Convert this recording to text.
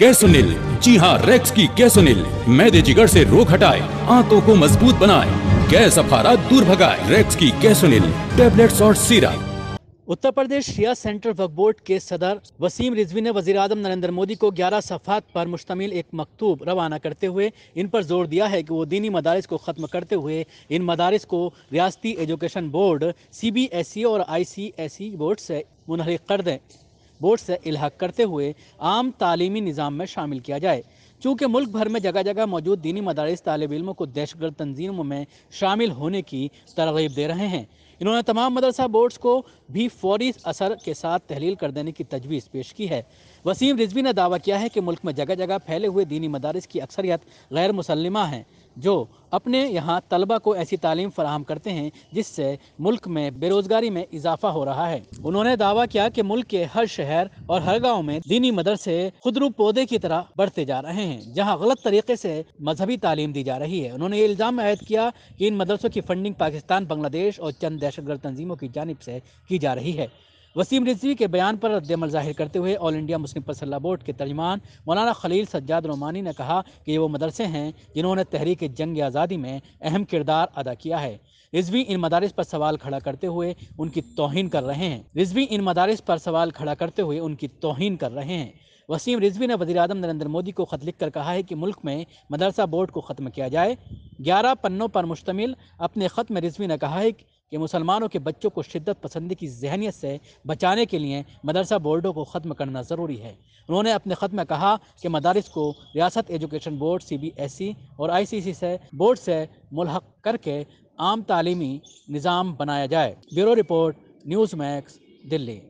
कैसोनिल जी हाँ रेक्स की कैसोनिल मैदे जिगर से रोग हटाए आंतों को मजबूत बनाए गैस अफारा दूर भगाए रेक्स की कैसोनिल टेबलेट और सीरा اتر پردیش شیعہ سینٹر وقت بورٹ کے صدر وسیم رزوی نے وزیراعظم نرندر موڈی کو گیارہ صفحات پر مشتمل ایک مکتوب روانہ کرتے ہوئے ان پر زور دیا ہے کہ وہ دینی مدارس کو ختم کرتے ہوئے ان مدارس کو ریاستی ایڈوکیشن بورڈ سی بی ایسی اور آئی سی ایسی بورڈ سے منحرک کر دیں بورڈ سے الحق کرتے ہوئے عام تعلیمی نظام میں شامل کیا جائے چونکہ ملک بھر میں جگہ جگہ موجود دینی مدارس طالب علموں کو دہشت گرد تنظیموں میں شامل ہونے کی ترغیب دے رہے ہیں انہوں نے تمام مدرسہ بورڈز کو بھی فوری اثر کے ساتھ تحلیل کر دینے کی تجویز پیش کی ہے وسیم رضوی نے دعویٰ کیا ہے کہ ملک میں جگہ جگہ پھیلے ہوئے دینی مدارس کی اکثریت غیر مسلمہ ہیں جو اپنے یہاں طلبہ کو ایسی تعلیم فراہم کرتے ہیں جس سے ملک میں بے روزگاری میں اضافہ ہو رہا ہے انہوں نے دعویٰ کیا کہ ملک کے ہر شہر اور ہر گاؤں میں دینی مدرسے خدرو پودے کی طرح بڑھتے جا رہے ہیں جہاں غلط طریقے سے مذہبی تعلیم دی جا رہی ہے انہوں نے یہ الزام عائد کیا کہ ان مدرسوں کی فنڈنگ پاکستان بنگلہ دیش اور چند دہشت گرد تنظیموں کی جانب سے کی جا رہی ہے وسیم رضوی کے بیان پر رد عمل ظاہر کرتے ہوئے آل انڈیا مسلم پسلہ بورڈ کے ترجمان مولانا خلیل سجاد رومانی نے کہا کہ یہ وہ مدرسے ہیں جنہوں نے تحریک جنگ آزادی میں اہم کردار ادا کیا ہے رضوی ان مدارس پر سوال کھڑا کرتے ہوئے ان کی توہین کر رہے ہیں رضوی ان مدارس پر سوال کھڑا کرتے ہوئے ان کی توہین کر رہے ہیں وسیم رضوی نے وزیر نریندر مودی کو خط لکھ کر کہا ہے کہ ملک میں مدرسہ بورڈ کو ختم کیا جائے گیارہ پنوں پر مشتمل اپنے خط میں رضوی نے کہا ہے کہ مسلمانوں کے بچوں کو شدت پسندی کی ذہنیت سے بچانے کے لیے مدرسہ بورڈوں کو ختم کرنا ضروری ہے انہوں نے اپنے خط میں کہا کہ مدارس کو ریاست education board C B S C اور آئی سی سی سے بورڈ سے ملحق کر کے عام تعلیمی نظام بنایا جائے بیورو رپورٹ نیوز میکس دلی